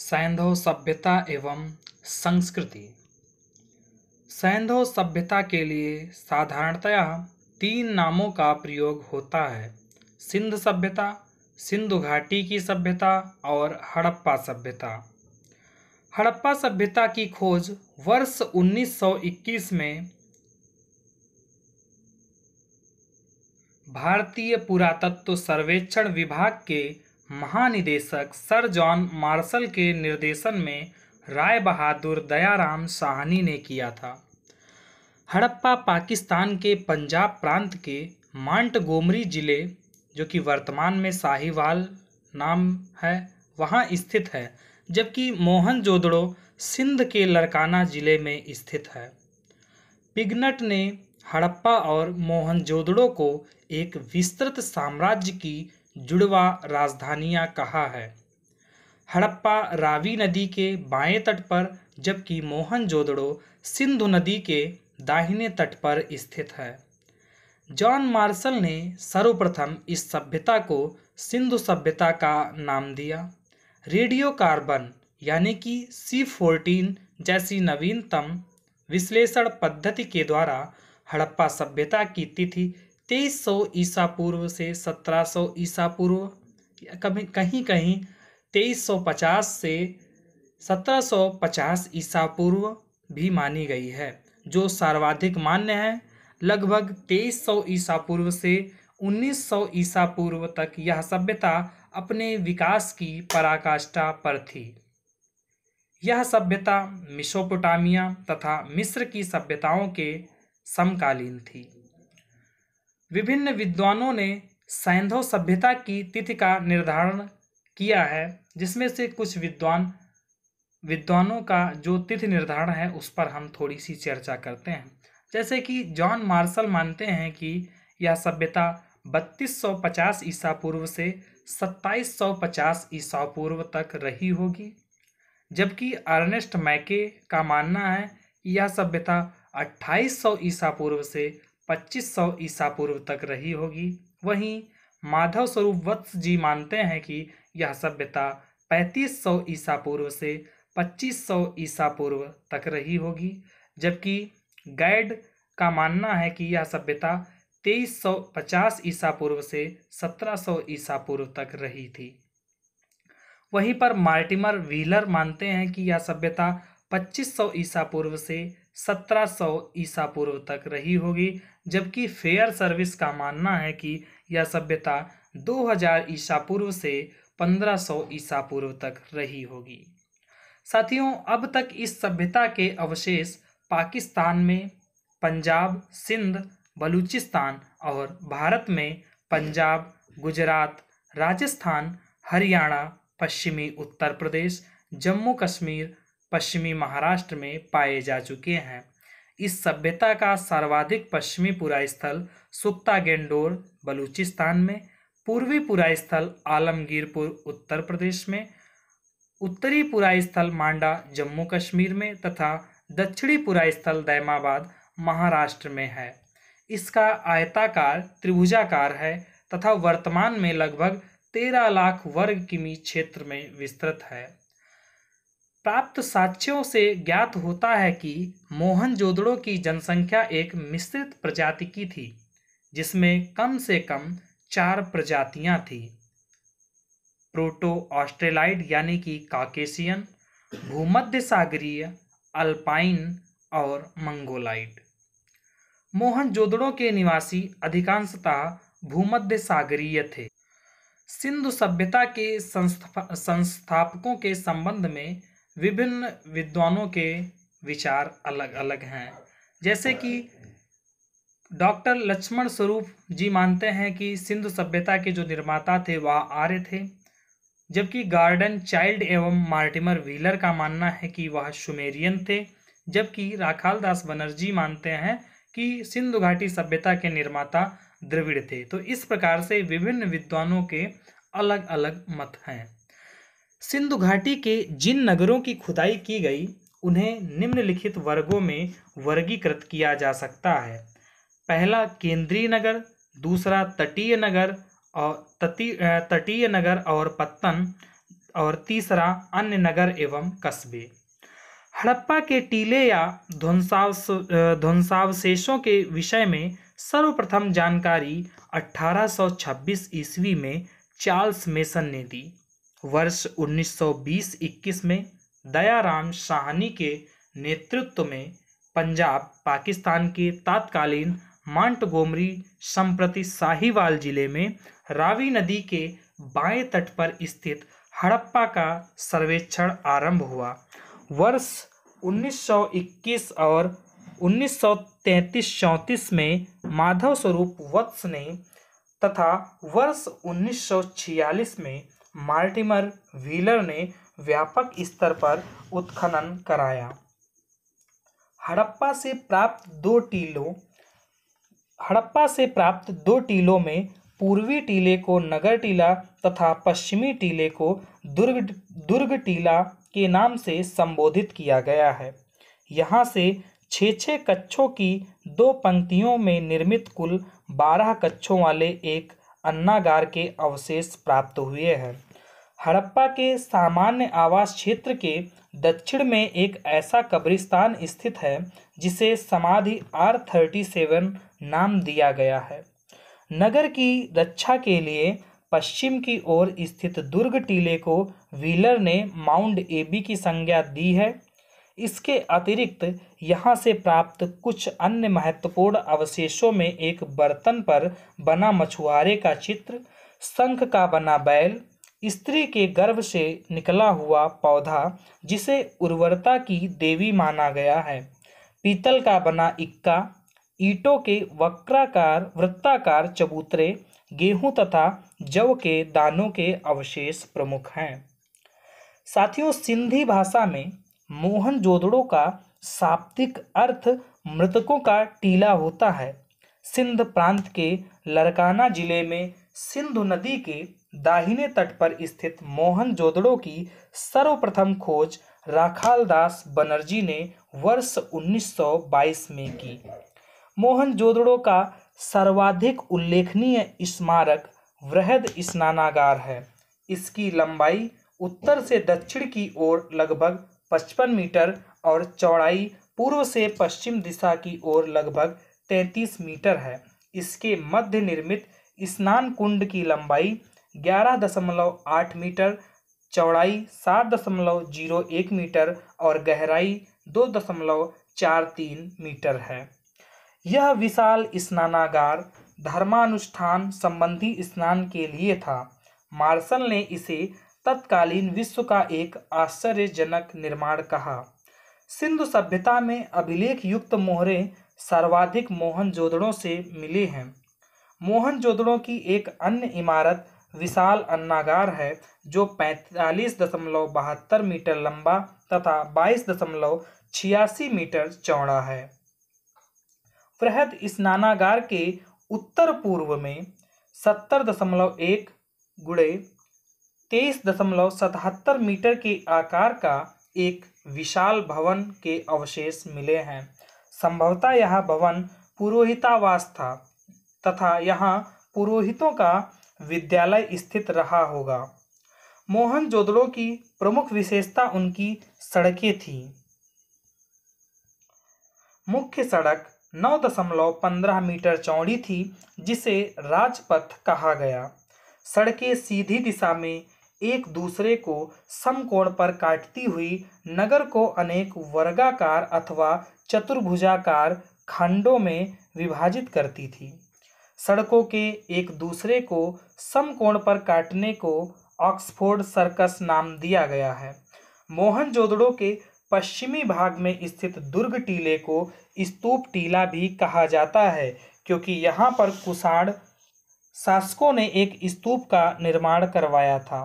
सैंधो सभ्यता एवं संस्कृति सैंधो सभ्यता के लिए साधारणतया तीन नामों का प्रयोग होता है सिंध सभ्यता सिंधु घाटी की सभ्यता और हड़प्पा सभ्यता हड़प्पा सभ्यता की खोज वर्ष 1921 में भारतीय पुरातत्व सर्वेक्षण विभाग के महानिदेशक सर जॉन मार्शल के निर्देशन में राय बहादुर दयाराम साहनी ने किया था हड़प्पा पाकिस्तान के पंजाब प्रांत के मांट गोमरी जिले जो कि वर्तमान में साहिवाल नाम है वहाँ स्थित है जबकि मोहनजोदड़ो सिंध के लड़काना जिले में स्थित है पिगनट ने हड़प्पा और मोहनजोदड़ो को एक विस्तृत साम्राज्य की जुड़वा राजधानियां कहा है हड़प्पा रावी नदी के बाएं तट पर जबकि मोहनजोदड़ो सिंधु नदी के दाहिने तट पर स्थित है जॉन मार्शल ने सर्वप्रथम इस सभ्यता को सिंधु सभ्यता का नाम दिया रेडियो कार्बन यानी कि सी फोर्टीन जैसी नवीनतम विश्लेषण पद्धति के द्वारा हड़प्पा सभ्यता की तिथि तेईस सौ ईसा पूर्व से सत्रह सौ ईसा पूर्व कभी कहीं कहीं तेईस सौ पचास से सत्रह सौ पचास ईसा पूर्व भी मानी गई है जो सर्वाधिक मान्य है लगभग तेईस सौ ईसा पूर्व से उन्नीस सौ ईसा पूर्व तक यह सभ्यता अपने विकास की पराकाष्ठा पर थी यह सभ्यता मिसोपोटामिया तथा मिस्र की सभ्यताओं के समकालीन थी विभिन्न विद्वानों ने सैंधव सभ्यता की तिथि का निर्धारण किया है जिसमें से कुछ विद्वान विद्वानों का जो तिथि निर्धारण है उस पर हम थोड़ी सी चर्चा करते हैं जैसे कि जॉन मार्शल मानते हैं कि यह सभ्यता 3250 ईसा पूर्व से 2750 ईसा पूर्व तक रही होगी जबकि अर्नेस्ट मैके का मानना है कि यह सभ्यता 2800 ईसा पूर्व से 2500 ईसा पूर्व तक रही होगी वहीं माधव स्वरूप वत्स जी मानते हैं कि यह सभ्यता 3500 ईसा पूर्व से 2500 ईसा पूर्व तक रही होगी जबकि गाइड का मानना है कि यह सभ्यता 2350 ईसा पूर्व से 1700 ईसा पूर्व तक रही थी वहीं पर मार्टिमर व्हीलर मानते हैं कि यह सभ्यता 2500 ईसा पूर्व से 1700 ईसा पूर्व तक रही होगी जबकि फेयर सर्विस का मानना है कि यह सभ्यता 2000 ईसा पूर्व से 1500 ईसा पूर्व तक रही होगी साथियों अब तक इस सभ्यता के अवशेष पाकिस्तान में पंजाब सिंध बलूचिस्तान और भारत में पंजाब गुजरात राजस्थान हरियाणा पश्चिमी उत्तर प्रदेश जम्मू कश्मीर पश्चिमी महाराष्ट्र में पाए जा चुके हैं इस सभ्यता का सर्वाधिक पश्चिमी पुरा स्थल सुक्ता गेंडोर बलूचिस्तान में पूर्वी पुरा स्थल आलमगीरपुर उत्तर प्रदेश में उत्तरी पुरा स्थल मांडा जम्मू कश्मीर में तथा दक्षिणी पुरा स्थल दैमाबाद महाराष्ट्र में है इसका आयताकार त्रिभुजाकार है तथा वर्तमान में लगभग तेरह लाख वर्ग किमी क्षेत्र में विस्तृत है प्राप्त साक्ष्यों से ज्ञात होता है कि मोहनजोदड़ो की जनसंख्या एक मिश्रित प्रजाति की थी जिसमें कम से कम चार प्रजातियां थीं प्रोटो ऑस्ट्रेलाइड यानी कि काकेशियन भूमध्य सागरीय अल्पाइन और मंगोलाइड मोहनजोदड़ो के निवासी अधिकांशतः भूमध्य सागरीय थे सिंधु सभ्यता के संस्था, संस्थापकों के संबंध में विभिन्न विद्वानों के विचार अलग अलग हैं जैसे कि डॉक्टर लक्ष्मण स्वरूप जी मानते हैं कि सिंधु सभ्यता के जो निर्माता थे वह आर्य थे जबकि गार्डन चाइल्ड एवं मार्टिमर व्हीलर का मानना है कि वह शुमेरियन थे जबकि राखाल दास बनर्जी मानते हैं कि सिंधु घाटी सभ्यता के निर्माता द्रविड़ थे तो इस प्रकार से विभिन्न विद्वानों के अलग अलग मत हैं सिंधु घाटी के जिन नगरों की खुदाई की गई उन्हें निम्नलिखित वर्गों में वर्गीकृत किया जा सकता है पहला केंद्रीय नगर दूसरा तटीय नगर और तटीय नगर और पत्तन और तीसरा अन्य नगर एवं कस्बे हड़प्पा के टीले या ध्वंसाव ध्वंसावशेषों के विषय में सर्वप्रथम जानकारी 1826 ईस्वी में चार्ल्स मेसन ने दी वर्ष 1920-21 में दयाराम साहनी के नेतृत्व में पंजाब पाकिस्तान के तात्कालीन मांटगोमरी संप्रति साहिवाल जिले में रावी नदी के बाएं तट पर स्थित हड़प्पा का सर्वेक्षण आरंभ हुआ वर्ष 1921 और 1933-34 में माधव स्वरूप वत्स ने तथा वर्ष 1946 में माल्टीमर व्हीलर ने व्यापक स्तर पर उत्खनन कराया हड़प्पा से प्राप्त दो टीलों हड़प्पा से प्राप्त दो टीलों में पूर्वी टीले को नगर टीला तथा पश्चिमी टीले को दुर्ग दुर्ग टीला के नाम से संबोधित किया गया है यहाँ से छः छः कच्छों की दो पंक्तियों में निर्मित कुल बारह कच्छों वाले एक अन्नागार के अवशेष प्राप्त हुए हैं हड़प्पा के सामान्य आवास क्षेत्र के दक्षिण में एक ऐसा कब्रिस्तान स्थित है जिसे समाधि आर थर्टी सेवन नाम दिया गया है नगर की रक्षा के लिए पश्चिम की ओर स्थित दुर्ग टीले को व्हीलर ने माउंट एबी की संज्ञा दी है इसके अतिरिक्त यहाँ से प्राप्त कुछ अन्य महत्वपूर्ण अवशेषों में एक बर्तन पर बना मछुआरे का चित्र शंख का बना बैल स्त्री के गर्भ से निकला हुआ पौधा जिसे उर्वरता की देवी माना गया है पीतल का बना इक्का ईटों के वक्राकार वृत्ताकार चबूतरे गेहूं तथा जव के दानों के अवशेष प्रमुख हैं साथियों सिंधी भाषा में मोहन जोदड़ों का शाब्दिक अर्थ मृतकों का टीला होता है सिंध प्रांत के लरकाना जिले में सिंधु नदी के दाहिने तट पर स्थित मोहन जोदड़ो की सर्वप्रथम खोज राखालदास बनर्जी ने वर्ष 1922 में की मोहन जोदड़ो का सर्वाधिक उल्लेखनीय स्मारक वृहद स्नानागार है इसकी लंबाई उत्तर से दक्षिण की ओर लगभग 55 मीटर और चौड़ाई पूर्व से पश्चिम दिशा की ओर लगभग तैंतीस मीटर है इसके मध्य निर्मित स्नान कुंड की लंबाई ग्यारह दशमलव आठ मीटर चौड़ाई सात दशमलव जीरो एक मीटर और गहराई दो दशमलव चार तीन मीटर है यह विशाल स्नानागार धर्मानुष्ठान संबंधी स्नान के लिए था मार्शल ने इसे तत्कालीन विश्व का एक आश्चर्यजनक निर्माण कहा सिंधु सभ्यता में अभिलेख युक्त मोहरे सर्वाधिक मोहन जोदड़ों से मिले हैं मोहन जोदड़ों की एक अन्य इमारत विशाल अन्नागार है जो पैंतालीस दशमलव बहत्तर मीटर लंबा तथा बाईस दशमलव छियासी मीटर चौड़ा है वृहद स्नानागार के उत्तर पूर्व में सत्तर दशमलव एक गुड़े तेईस दशमलव सतहत्तर मीटर के आकार का एक विशाल भवन के अवशेष मिले हैं संभवतः यह भवन पुरोहितावास था तथा यहाँ पुरोहितों का विद्यालय स्थित रहा होगा मोहनजोदड़ो की प्रमुख विशेषता उनकी सड़कें थी मुख्य सड़क नौ दशमलव पंद्रह मीटर चौड़ी थी जिसे राजपथ कहा गया सड़कें सीधी दिशा में एक दूसरे को समकोण पर काटती हुई नगर को अनेक वर्गाकार अथवा चतुर्भुजाकार खंडों में विभाजित करती थी सड़कों के एक दूसरे को समकोण पर काटने को ऑक्सफोर्ड सर्कस नाम दिया गया है मोहनजोदड़ो के पश्चिमी भाग में स्थित दुर्ग टीले को स्तूप टीला भी कहा जाता है क्योंकि यहाँ पर कुषाण शासकों ने एक स्तूप का निर्माण करवाया था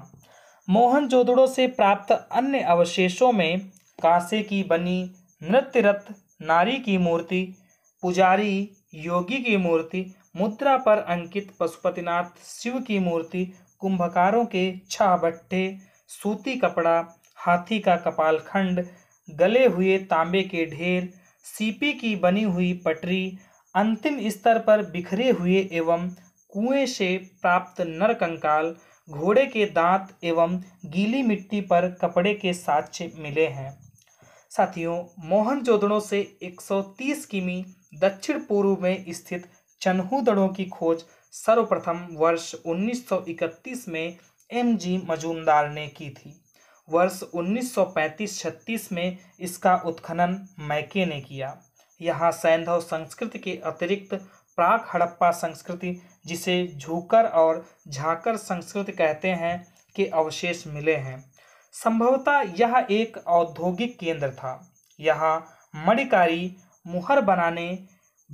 मोहनजोदड़ो से प्राप्त अन्य अवशेषों में कांसे की बनी नृत्यरत नारी की मूर्ति पुजारी योगी की मूर्ति मुद्रा पर अंकित पशुपतिनाथ शिव की मूर्ति कुंभकारों के छह भट्टे सूती कपड़ा हाथी का कपाल खंड गले हुए तांबे के ढेर सीपी की बनी हुई पटरी अंतिम स्तर पर बिखरे हुए एवं कुएं से प्राप्त नरकंकाल घोड़े के दांत एवं गीली मिट्टी पर कपड़े के साक्ष्य मिले हैं साथियों मोहनजोदड़ों से 130 किमी दक्षिण पूर्व में स्थित चन्हूदड़ों की खोज सर्वप्रथम वर्ष 1931 में एम जी मजूमदार ने की थी वर्ष 1935-36 में इसका उत्खनन मैके ने किया यहाँ सैंधव संस्कृति के अतिरिक्त प्राक हड़प्पा संस्कृति जिसे झूकर और झाकर संस्कृत कहते हैं के अवशेष मिले हैं संभवतः यह एक औद्योगिक केंद्र था यहाँ मणिकारी मुहर बनाने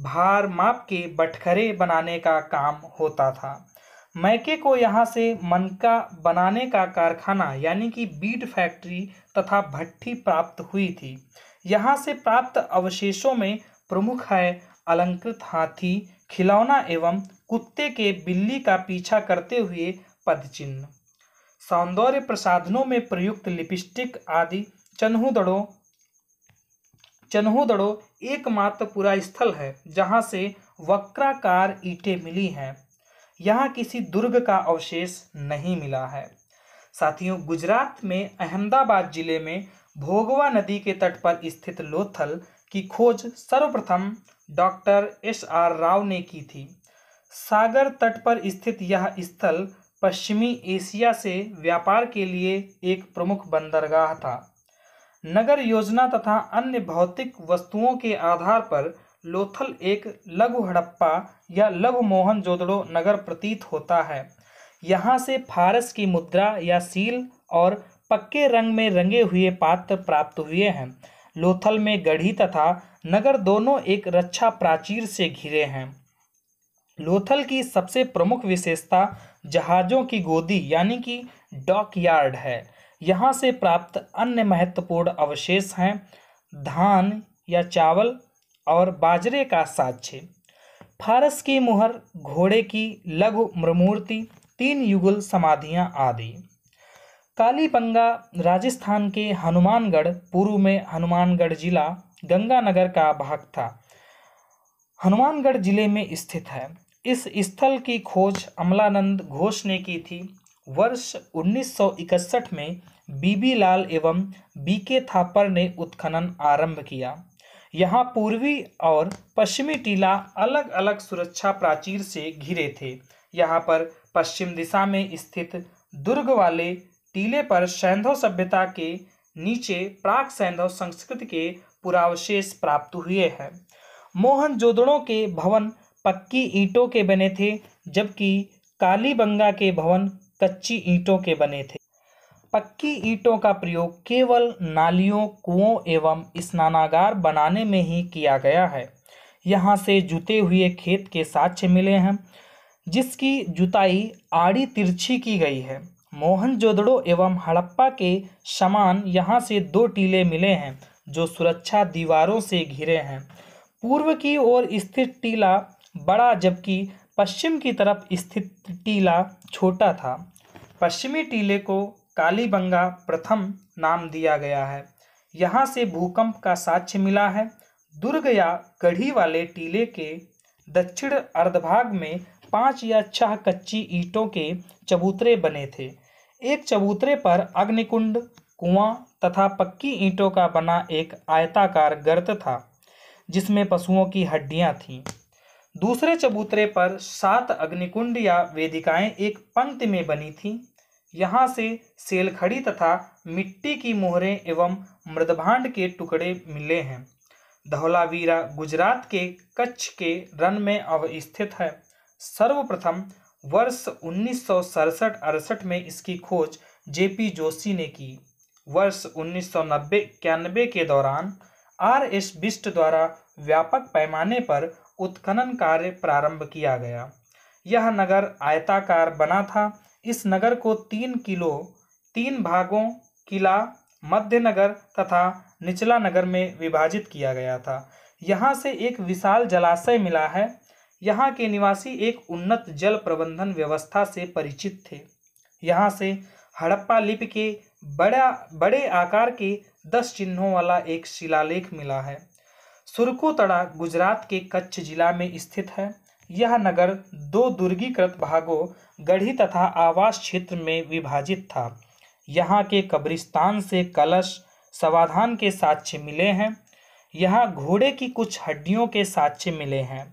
भार माप के बटखरे बनाने का काम होता था मैके को यहाँ से मनका बनाने का कारखाना यानी कि बीट फैक्ट्री तथा भट्टी प्राप्त हुई थी यहाँ से प्राप्त अवशेषों में प्रमुख है अलंकृत हाथी खिलौना एवं कुत्ते के बिल्ली का पीछा करते हुए पदचिन्ह सौंदर्य प्रसाधनों में प्रयुक्त लिपस्टिक आदि चन्हूदड़ों चन्हुदड़ो एकमात्र पूरा स्थल है जहाँ से वक्राकार ईटे मिली हैं यहाँ किसी दुर्ग का अवशेष नहीं मिला है साथियों गुजरात में अहमदाबाद जिले में भोगवा नदी के तट पर स्थित लोथल की खोज सर्वप्रथम डॉक्टर एस आर राव ने की थी सागर तट पर स्थित यह स्थल पश्चिमी एशिया से व्यापार के लिए एक प्रमुख बंदरगाह था नगर योजना तथा अन्य भौतिक वस्तुओं के आधार पर लोथल एक लघु हड़प्पा या लघु मोहन जोदड़ो नगर प्रतीत होता है यहाँ से फारस की मुद्रा या सील और पक्के रंग में रंगे हुए पात्र प्राप्त हुए हैं लोथल में गढ़ी तथा नगर दोनों एक रक्षा प्राचीर से घिरे हैं लोथल की सबसे प्रमुख विशेषता जहाज़ों की गोदी यानी कि डॉकयार्ड है यहाँ से प्राप्त अन्य महत्वपूर्ण अवशेष हैं धान या चावल और बाजरे का साक्ष्य फारस की मुहर घोड़े की लघु मृमूर्ति तीन युगल समाधियाँ आदि कालीबंगा राजस्थान के हनुमानगढ़ पूर्व में हनुमानगढ़ जिला गंगानगर का भाग था हनुमानगढ़ जिले में स्थित है इस स्थल की खोज अमलानंद घोष ने की थी वर्ष 1961 में बीबी लाल एवं बीके थापर ने उत्खनन आरंभ किया यहाँ पूर्वी और पश्चिमी टीला अलग अलग सुरक्षा प्राचीर से घिरे थे यहाँ पर पश्चिम दिशा में स्थित दुर्ग वाले टीले पर सैंधव सभ्यता के नीचे प्राक सैंधव संस्कृति के पुरावशेष प्राप्त हुए हैं मोहन जोदड़ों के भवन पक्की ईंटों के बने थे जबकि कालीबंगा के भवन कच्ची ईंटों के बने थे पक्की ईंटों का प्रयोग केवल नालियों कुओं एवं स्नानागार बनाने में ही किया गया है यहाँ से जुते हुए खेत के साक्ष्य मिले हैं जिसकी जुताई आड़ी तिरछी की गई है मोहनजोदड़ो एवं हड़प्पा के समान यहाँ से दो टीले मिले हैं जो सुरक्षा दीवारों से घिरे हैं पूर्व की ओर स्थित टीला बड़ा जबकि पश्चिम की तरफ स्थित टीला छोटा था पश्चिमी टीले को कालीबंगा प्रथम नाम दिया गया है यहाँ से भूकंप का साक्ष्य मिला है दुर्ग या गढ़ी वाले टीले के दक्षिण अर्धभाग में पाँच या छह कच्ची ईंटों के चबूतरे बने थे एक चबूतरे पर अग्निकुंड कुआं तथा पक्की ईंटों का बना एक आयताकार गर्त था जिसमें पशुओं की हड्डियां थीं दूसरे चबूतरे पर सात अग्निकुंड या वेदिकाएं एक पंक्ति में बनी थीं यहाँ से सेलखड़ी तथा मिट्टी की मोहरें एवं मृदभांड के टुकड़े मिले हैं धौलावीरा गुजरात के कच्छ के रन में अवस्थित है सर्वप्रथम वर्ष उन्नीस सौ अड़सठ में इसकी खोज जेपी जोशी ने की वर्ष उन्नीस सौ के दौरान आर एस बिस्ट द्वारा व्यापक पैमाने पर उत्खनन कार्य प्रारंभ किया गया यह नगर आयताकार बना था इस नगर को तीन किलो तीन भागों किला मध्य नगर तथा निचला नगर में विभाजित किया गया था यहाँ से एक विशाल जलाशय मिला है यहाँ के निवासी एक उन्नत जल प्रबंधन व्यवस्था से परिचित थे यहाँ से हड़प्पा लिपि के बड़ा बड़े आकार के दस चिन्हों वाला एक शिलालेख मिला है सुरकोतड़ा गुजरात के कच्छ जिला में स्थित है यह नगर दो दुर्गीकृत भागों गढ़ी तथा आवास क्षेत्र में विभाजित था यहाँ के कब्रिस्तान से कलश समाधान के साक्ष्य मिले हैं यहाँ घोड़े की कुछ हड्डियों के साक्ष्य मिले हैं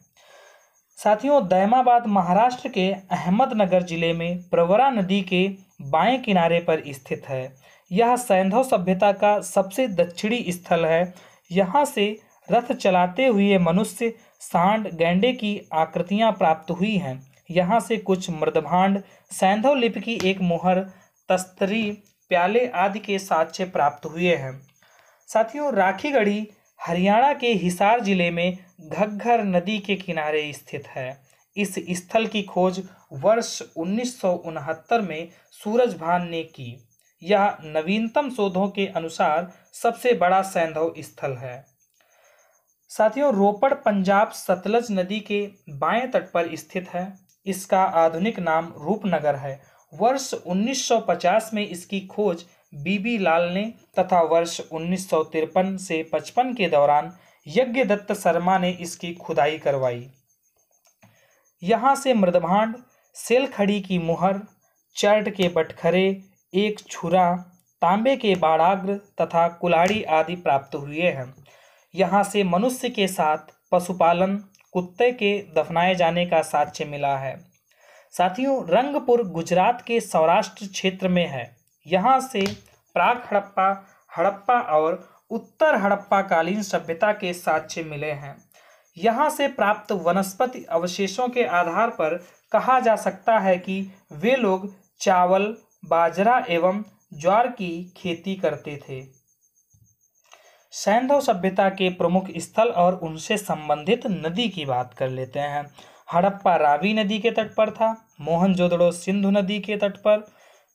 साथियों दैमाबाद महाराष्ट्र के अहमदनगर जिले में प्रवरा नदी के बाएं किनारे पर स्थित है यह सैंधव सभ्यता का सबसे दक्षिणी स्थल है यहाँ से रथ चलाते हुए मनुष्य सांड गैंडे की आकृतियाँ प्राप्त हुई हैं यहाँ से कुछ मृदभांड सैंधव लिपि की एक मोहर तस्तरी प्याले आदि के साक्ष्य प्राप्त हुए हैं साथियों राखीगढ़ी हरियाणा के हिसार जिले में घग्घर नदी के किनारे स्थित है इस स्थल की खोज वर्ष उन्नीस में सूरज भान ने की यह नवीनतम शोधों के अनुसार सबसे बड़ा सैंधव स्थल है साथियों रोपड़ पंजाब सतलज नदी के बाएं तट पर स्थित है इसका आधुनिक नाम रूपनगर है वर्ष 1950 में इसकी खोज बीबी लाल ने तथा वर्ष उन्नीस से 55 के दौरान यज्ञदत्त शर्मा ने इसकी खुदाई करवाई यहाँ से मृदभांड सेलखड़ी की मुहर चर्ट के बटखरे एक छुरा तांबे के बाड़ाग्र तथा कुलाड़ी आदि प्राप्त हुए हैं यहाँ से मनुष्य के साथ पशुपालन कुत्ते के दफनाए जाने का साक्ष्य मिला है साथियों रंगपुर गुजरात के सौराष्ट्र क्षेत्र में है यहाँ से प्राग हड़प्पा हड़प्पा और उत्तर हड़प्पा कालीन सभ्यता के साक्ष्य मिले हैं यहाँ से प्राप्त वनस्पति अवशेषों के आधार पर कहा जा सकता है कि वे लोग चावल बाजरा एवं ज्वार की खेती करते थे सैंधव सभ्यता के प्रमुख स्थल और उनसे संबंधित नदी की बात कर लेते हैं हड़प्पा रावी नदी के तट पर था मोहनजोदड़ो सिंधु नदी के तट पर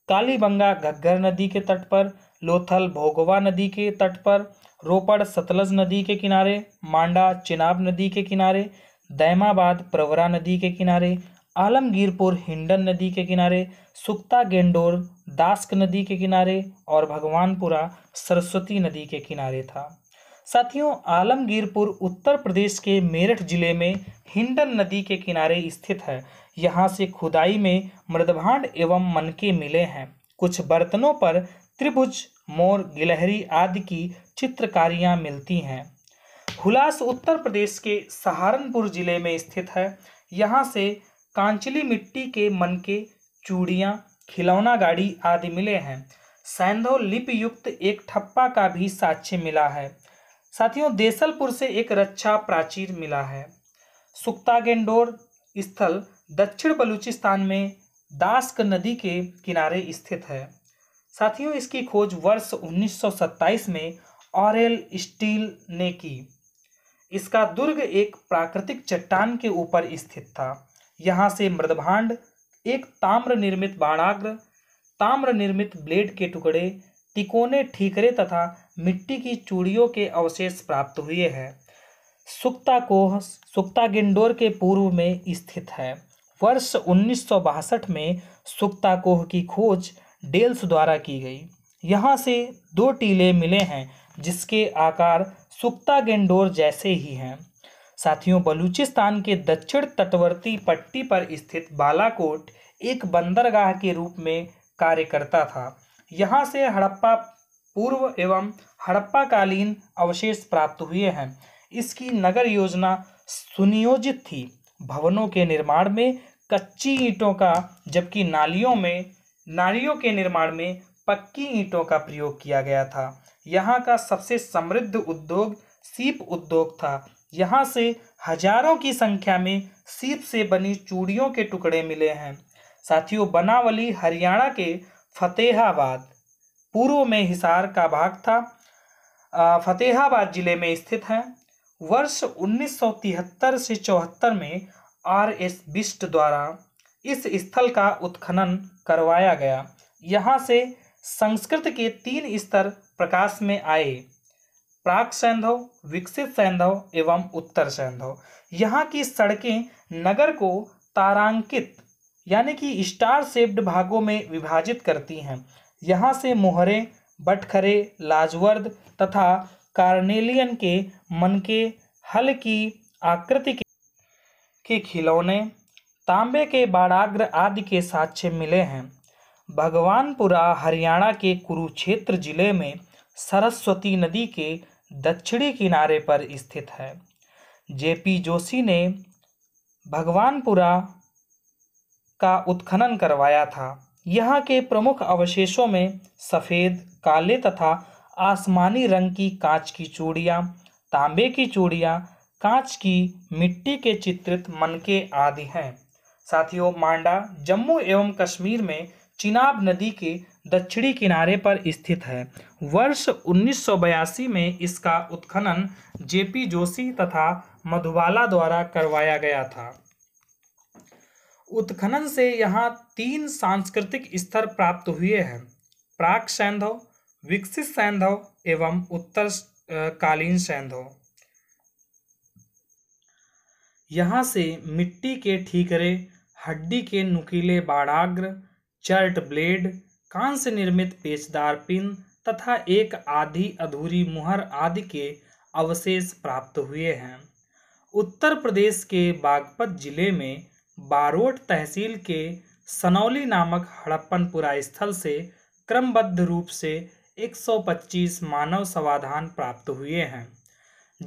कालीबंगा घग्गर नदी के तट पर लोथल भोगवा नदी के तट पर रोपड़ सतलज नदी के किनारे मांडा चिनाब नदी के किनारे दैमाबाद प्रवरा नदी के किनारे आलमगीरपुर हिंडन नदी के किनारे सुक्ता गेंडोर दास्क नदी के किनारे और भगवानपुरा सरस्वती नदी के किनारे था साथियों आलमगीरपुर उत्तर प्रदेश के मेरठ जिले में हिंडन नदी के किनारे स्थित है यहाँ से खुदाई में मृदभांड एवं मनके मिले हैं कुछ बर्तनों पर त्रिभुज मोर गिलहरी आदि की चित्रकारियाँ मिलती हैं हुलास उत्तर प्रदेश के सहारनपुर जिले में स्थित है यहाँ से कांचली मिट्टी के मनके चूड़ियाँ खिलौना गाड़ी आदि मिले हैं सैंधो लिप युक्त एक ठप्पा का भी साक्ष्य मिला है साथियों देसलपुर से एक रक्षा प्राचीर मिला है सुक्तागेंडोर स्थल दक्षिण बलूचिस्तान में दास्क नदी के किनारे स्थित है साथियों इसकी खोज वर्ष 1927 में ऑरेल स्टील ने की इसका दुर्ग एक प्राकृतिक चट्टान के ऊपर स्थित था यहाँ से मृदभांड एक ताम्र निर्मित बाणाग्र ताम्र निर्मित ब्लेड के टुकड़े तिकोने ठीकरे तथा मिट्टी की चूड़ियों के अवशेष प्राप्त हुए हैं सुक्ता कोह सुक्ता गिंडोर के पूर्व में स्थित है वर्ष उन्नीस में सुक्ता कोह की खोज डेल्स द्वारा की गई यहाँ से दो टीले मिले हैं जिसके आकार सुक्ता गेंडोर जैसे ही हैं साथियों बलूचिस्तान के दक्षिण तटवर्ती पट्टी पर स्थित बालाकोट एक बंदरगाह के रूप में कार्य करता था यहाँ से हड़प्पा पूर्व एवं हड़प्पाकालीन अवशेष प्राप्त हुए हैं इसकी नगर योजना सुनियोजित थी भवनों के निर्माण में कच्ची ईंटों का जबकि नालियों में नालियों के निर्माण में पक्की ईंटों का प्रयोग किया गया था यहाँ का सबसे समृद्ध उद्योग सीप उद्योग था यहाँ से हजारों की संख्या में सीप से बनी चूड़ियों के टुकड़े मिले हैं साथियों बनावली हरियाणा के फतेहाबाद पूर्व में हिसार का भाग था फतेहाबाद जिले में स्थित है वर्ष 1973 से चौहत्तर में आर एस बिस्ट द्वारा इस स्थल का उत्खनन करवाया गया यहाँ से संस्कृत के तीन स्तर प्रकाश में आए प्राग सैंधव विकसित सैंधव एवं उत्तर सैंधव यहाँ की सड़कें नगर को तारांकित यानी कि स्टार सेप्ड भागों में विभाजित करती हैं यहाँ से मोहरे बटखरे लाजवर्द तथा कार्नेलियन के मन के हल की आकृति के, के खिलौने तांबे के बाड़ाग्र आदि के साक्ष्य मिले हैं भगवानपुरा हरियाणा के कुरुक्षेत्र जिले में सरस्वती नदी के दक्षिणी किनारे पर स्थित है जेपी जोशी ने भगवानपुरा का उत्खनन करवाया था यहाँ के प्रमुख अवशेषों में सफ़ेद काले तथा आसमानी रंग की कांच की चूड़ियाँ तांबे की चूड़ियाँ कांच की मिट्टी के चित्रित मनके आदि हैं साथियों मांडा जम्मू एवं कश्मीर में चिनाब नदी के दक्षिणी किनारे पर स्थित है वर्ष 1982 में इसका उत्खनन जेपी जोशी तथा मधुबाला द्वारा करवाया गया था उत्खनन से यहाँ तीन सांस्कृतिक स्तर प्राप्त हुए हैं प्राक सैंधव विकसित सैंधव एवं उत्तर कालीन सैंधव यहाँ से मिट्टी के ठीकरे हड्डी के नुकीले बाड़ाग्र चर्ट ब्लेड कांस्य निर्मित पेचदार पिन तथा एक आधी अधूरी मुहर आदि के अवशेष प्राप्त हुए हैं उत्तर प्रदेश के बागपत जिले में बारोट तहसील के सनौली नामक हड़प्पनपुरा स्थल से क्रमबद्ध रूप से 125 मानव समाधान प्राप्त हुए हैं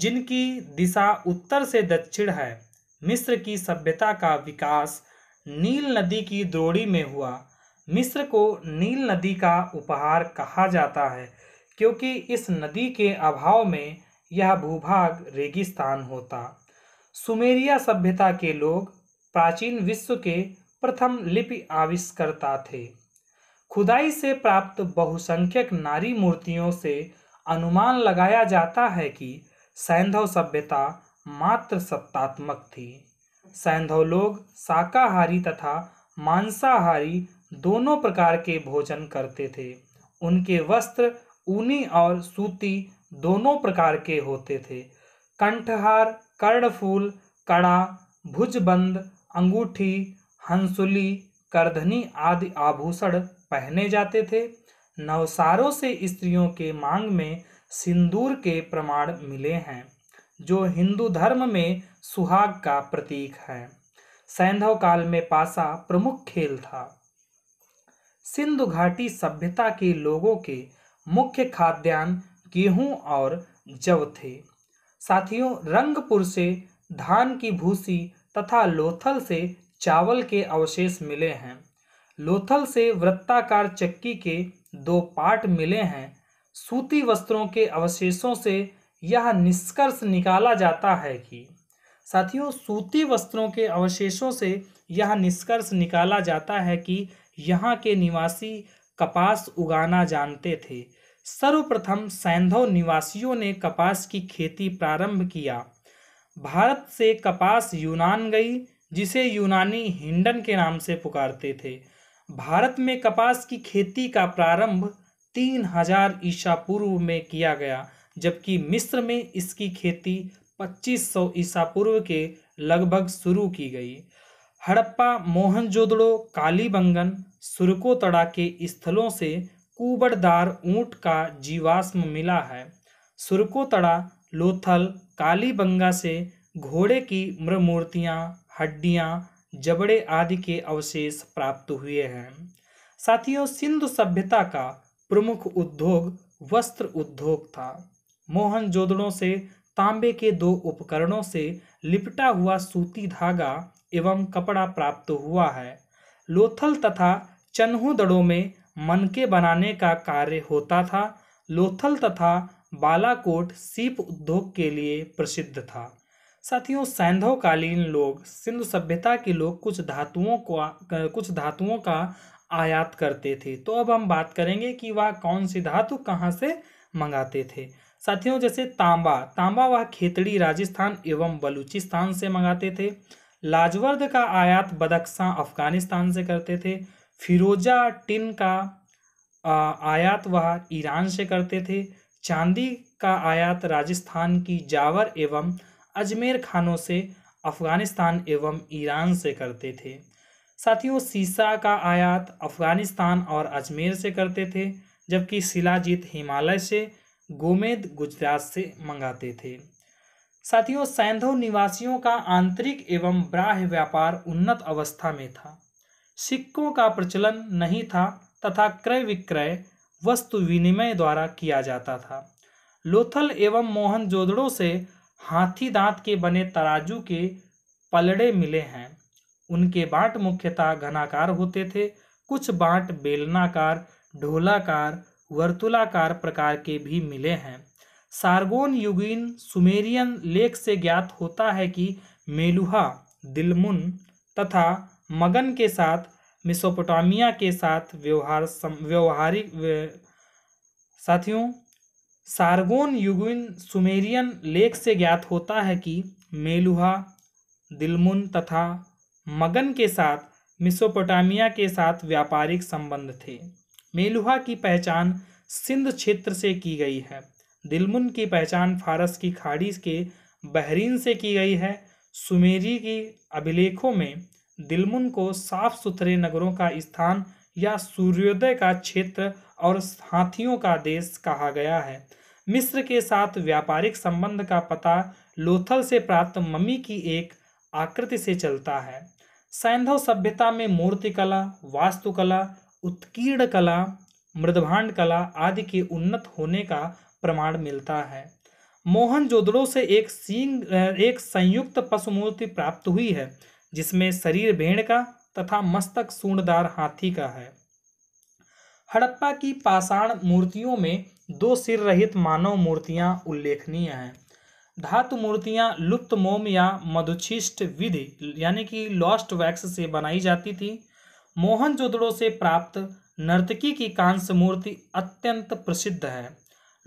जिनकी दिशा उत्तर से दक्षिण है मिस्र की सभ्यता का विकास नील नदी की द्रोड़ी में हुआ मिस्र को नील नदी का उपहार कहा जाता है क्योंकि इस नदी के अभाव में यह भूभाग रेगिस्तान होता सुमेरिया सभ्यता के लोग प्राचीन विश्व के प्रथम लिपि आविष्कर्ता थे खुदाई से प्राप्त बहुसंख्यक नारी मूर्तियों से अनुमान लगाया जाता है कि सैंधव सभ्यता मात्र सत्तात्मक थी सैंधव लोग शाकाहारी तथा मांसाहारी हम्म। दोनों प्रकार के भोजन करते थे उनके वस्त्र ऊनी और सूती दोनों प्रकार के होते थे कंठहार कर्णफूल कड़ा भुजबंद अंगूठी हंसुली करधनी आदि आभूषण पहने जाते थे नवसारों से स्त्रियों के मांग में सिंदूर के प्रमाण मिले हैं जो हिंदू धर्म में सुहाग का प्रतीक है सैंधव काल में पासा प्रमुख खेल था सिंधु घाटी सभ्यता के लोगों के मुख्य खाद्यान्न गेहूं और जव थे साथियों रंगपुर से धान की भूसी तथा लोथल से चावल के अवशेष मिले हैं लोथल से वृत्ताकार चक्की के दो पार्ट मिले हैं सूती वस्त्रों के अवशेषों से यह निष्कर्ष निकाला जाता है कि साथियों सूती वस्त्रों के अवशेषों से यह निष्कर्ष निकाला जाता है कि यहाँ के निवासी कपास उगाना जानते थे सर्वप्रथम सैंधव निवासियों ने कपास की खेती प्रारंभ किया भारत से कपास यूनान गई जिसे यूनानी हिंडन के नाम से पुकारते थे भारत में कपास की खेती का प्रारंभ तीन हजार ईसा पूर्व में किया गया जबकि मिस्र में इसकी खेती 2500 ईसा पूर्व के लगभग शुरू की गई हड़प्पा मोहनजोदड़ो कालीबंगन सुरकोतड़ा के स्थलों से कुबड़दार ऊंट का जीवाश्म मिला है सुरकोतड़ा लोथल कालीबंगा से घोड़े की मृमूर्तियाँ हड्डियाँ जबड़े आदि के अवशेष प्राप्त हुए हैं साथियों सिंधु सभ्यता का प्रमुख उद्योग वस्त्र उद्योग था मोहनजोदड़ों से तांबे के दो उपकरणों से लिपटा हुआ सूती धागा एवं कपड़ा प्राप्त हुआ है लोथल तथा दड़ों में मनके बनाने का कार्य होता था लोथल तथा बालाकोट सीप उद्योग के लिए प्रसिद्ध था साथियों सैंधवकालीन लोग सिंधु सभ्यता के लोग कुछ धातुओं को कुछ धातुओं का आयात करते थे तो अब हम बात करेंगे कि वह कौन सी धातु कहाँ से मंगाते थे साथियों जैसे तांबा तांबा वह खेतड़ी राजस्थान एवं बलूचिस्तान से मंगाते थे लाजवर्द का आयात बदख्शां अफगानिस्तान से करते थे फिरोजा टिन का आयात वह ईरान से करते थे चांदी का आयात राजस्थान की जावर एवं अजमेर खानों से अफगानिस्तान एवं ईरान से करते थे साथियों सीसा का आयात अफगानिस्तान और अजमेर से करते थे जबकि शिलाजीत हिमालय से गोमेद गुजरात से मंगाते थे साथियों सैंधव निवासियों का आंतरिक एवं ब्राह्य व्यापार उन्नत अवस्था में था सिक्कों का प्रचलन नहीं था तथा क्रय विक्रय वस्तु विनिमय द्वारा किया जाता था लोथल एवं मोहनजोदड़ों से हाथी दांत के बने तराजू के पलड़े मिले हैं उनके बाँट मुख्यतः घनाकार होते थे कुछ बाँट बेलनाकार ढोलाकार वर्तुलाकार प्रकार के भी मिले हैं सार्गोन युगीन सुमेरियन लेख से ज्ञात होता है कि मेलुहा दिलमुन तथा मगन के साथ मिसोपोटामिया के साथ व्यवहार व्यवहारिक साथियों सार्गोन युगीन सुमेरियन लेख से ज्ञात होता है कि मेलुहा दिलमुन तथा मगन के साथ मिसोपोटामिया के साथ व्यापारिक संबंध थे मेलुहा की पहचान सिंध क्षेत्र से की गई है दिलमुन की पहचान फारस की खाड़ी के बहरीन से की गई है सुमेरी की अभिलेखों में दिलमुन को साफ सुथरे नगरों का स्थान या सूर्योदय का क्षेत्र और हाथियों का देश कहा गया है मिस्र के साथ व्यापारिक संबंध का पता लोथल से प्राप्त मम्मी की एक आकृति से चलता है सैंधव सभ्यता में मूर्तिकला वास्तुकला उत्कीर्ण कला मृदभांड कला आदि के उन्नत होने का प्रमाण मिलता है मोहन जोदड़ो से एक सींग एक संयुक्त पशु मूर्ति प्राप्त हुई है जिसमें शरीर भेड़ का तथा मस्तक सूंडदार हाथी का है हड़प्पा की पाषाण मूर्तियों में दो सिर रहित मानव मूर्तियां उल्लेखनीय हैं धातु मूर्तियां लुप्त मोम या मधुचिष्ट विधि यानी कि लॉस्ट वैक्स से बनाई जाती थी मोहन जोदड़ो से प्राप्त नर्तकी की कांस्य मूर्ति अत्यंत प्रसिद्ध है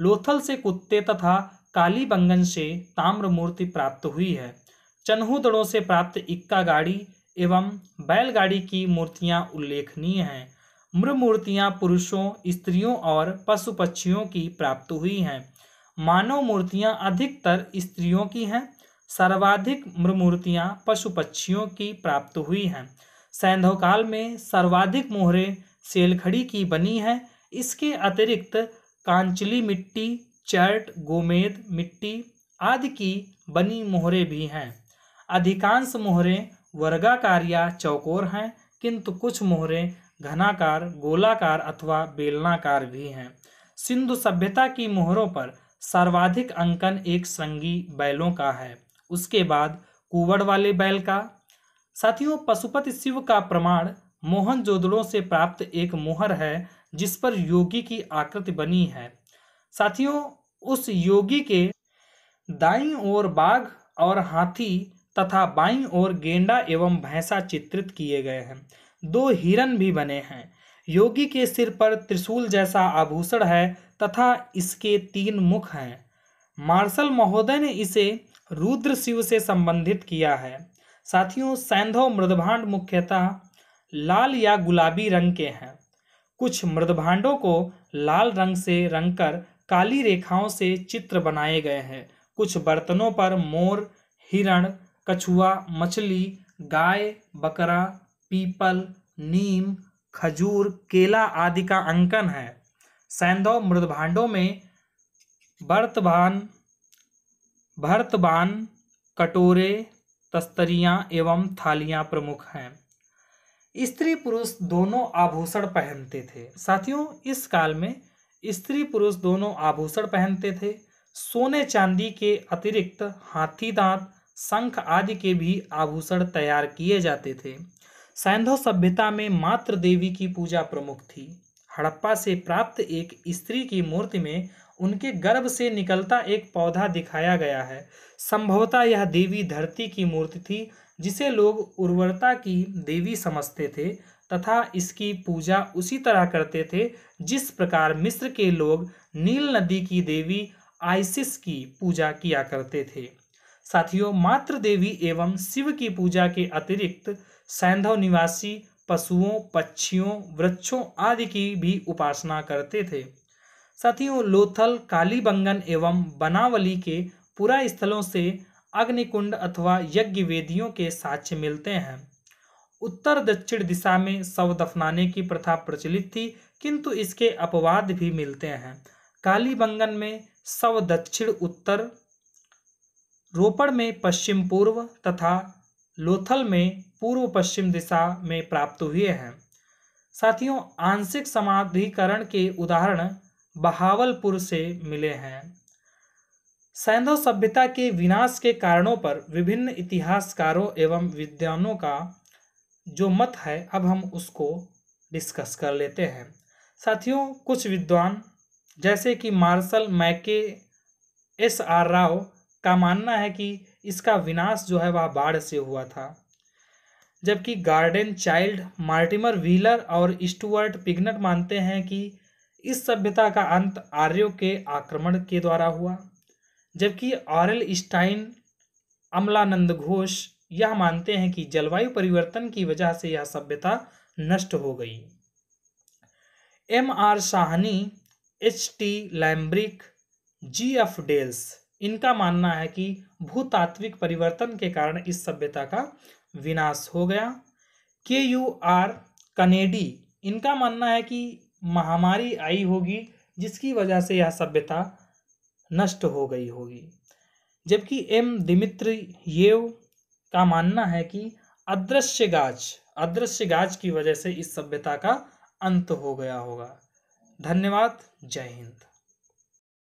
लोथल से कुत्ते तथा कालीबंगन से ताम्रमूर्ति प्राप्त हुई है चन्हूदड़ों से प्राप्त इक्का गाड़ी एवं बैलगाड़ी की मूर्तियां उल्लेखनीय हैं मृ मूर्तियाँ पुरुषों स्त्रियों और पशु पक्षियों की प्राप्त हुई हैं मानव मूर्तियाँ अधिकतर स्त्रियों की हैं सर्वाधिक मृ मूर्तियाँ पशु पक्षियों की प्राप्त हुई हैं सैंधव काल में सर्वाधिक मोहरे सेलखड़ी की बनी है इसके अतिरिक्त कांचली मिट्टी चैट गोमेद मिट्टी आदि की बनी मोहरें भी हैं अधिकांश मोहरें वर्गाकार या चौकोर हैं किंतु कुछ मोहरें घनाकार गोलाकार अथवा बेलनाकार भी हैं सिंधु सभ्यता की मोहरों पर सर्वाधिक अंकन एक संगी बैलों का है उसके बाद कुवड़ वाले बैल का साथियों पशुपति शिव का प्रमाण मोहन जोदड़ों से प्राप्त एक मोहर है जिस पर योगी की आकृति बनी है साथियों उस योगी के दाई ओर बाघ और हाथी तथा बाई ओर गेंडा एवं भैंसा चित्रित किए गए हैं दो हिरन भी बने हैं योगी के सिर पर त्रिशूल जैसा आभूषण है तथा इसके तीन मुख हैं मार्शल महोदय ने इसे रुद्र शिव से संबंधित किया है साथियों सैंधव मृदभांड मुख्यतः लाल या गुलाबी रंग के हैं कुछ मृदभांडों को लाल रंग से रंगकर काली रेखाओं से चित्र बनाए गए हैं कुछ बर्तनों पर मोर हिरण कछुआ मछली गाय बकरा पीपल नीम खजूर केला आदि का अंकन है सैंधव मृदभांडों में बर्तबान भर्तबान कटोरे तस्तरियाँ एवं थालियाँ प्रमुख हैं स्त्री पुरुष दोनों आभूषण पहनते थे साथियों इस काल में स्त्री पुरुष दोनों आभूषण पहनते थे सोने चांदी के अतिरिक्त हाथी दांत शंख आदि के भी आभूषण तैयार किए जाते थे सैंधव सभ्यता में मात्र देवी की पूजा प्रमुख थी हड़प्पा से प्राप्त एक स्त्री की मूर्ति में उनके गर्भ से निकलता एक पौधा दिखाया गया है संभवतः यह देवी धरती की मूर्ति थी जिसे लोग उर्वरता की देवी समझते थे तथा इसकी पूजा उसी तरह करते थे जिस प्रकार मिस्र के लोग नील नदी की देवी आइसिस की पूजा किया करते थे साथियों मात्र देवी एवं शिव की पूजा के अतिरिक्त सैंधव निवासी पशुओं पक्षियों वृक्षों आदि की भी उपासना करते थे साथियों लोथल कालीबंगन एवं बनावली के पुरा स्थलों से अग्निकुंड अथवा यज्ञ वेदियों के साक्ष्य मिलते हैं उत्तर दक्षिण दिशा में शव दफनाने की प्रथा प्रचलित थी किंतु इसके अपवाद भी मिलते हैं कालीबंगन में शव दक्षिण उत्तर रोपड़ में पश्चिम पूर्व तथा लोथल में पूर्व पश्चिम दिशा में प्राप्त हुए हैं साथियों आंशिक समाधिकरण के उदाहरण बहावलपुर से मिले हैं सैंधव सभ्यता के विनाश के कारणों पर विभिन्न इतिहासकारों एवं विद्वानों का जो मत है अब हम उसको डिस्कस कर लेते हैं साथियों कुछ विद्वान जैसे कि मार्शल मैके एस आर राव का मानना है कि इसका विनाश जो है वह बाढ़ से हुआ था जबकि गार्डन चाइल्ड मार्टिमर व्हीलर और स्टुअर्ट पिगनट मानते हैं कि इस सभ्यता का अंत आर्यों के आक्रमण के द्वारा हुआ जबकि R L Stein Amalananda Ghosh यह मानते हैं कि जलवायु परिवर्तन की वजह से यह सभ्यता नष्ट हो गई M R Sahni H T Lambrick G F Dales इनका मानना है कि भूतात्विक परिवर्तन के कारण इस सभ्यता का विनाश हो गया के यू आर कनेडी इनका मानना है कि महामारी आई होगी जिसकी वजह से यह सभ्यता नष्ट हो गई होगी जबकि एम दिमित्र येव का मानना है कि अदृश्य गाज अदृश्य गाज की वजह से इस सभ्यता का अंत हो गया होगा धन्यवाद जय हिंद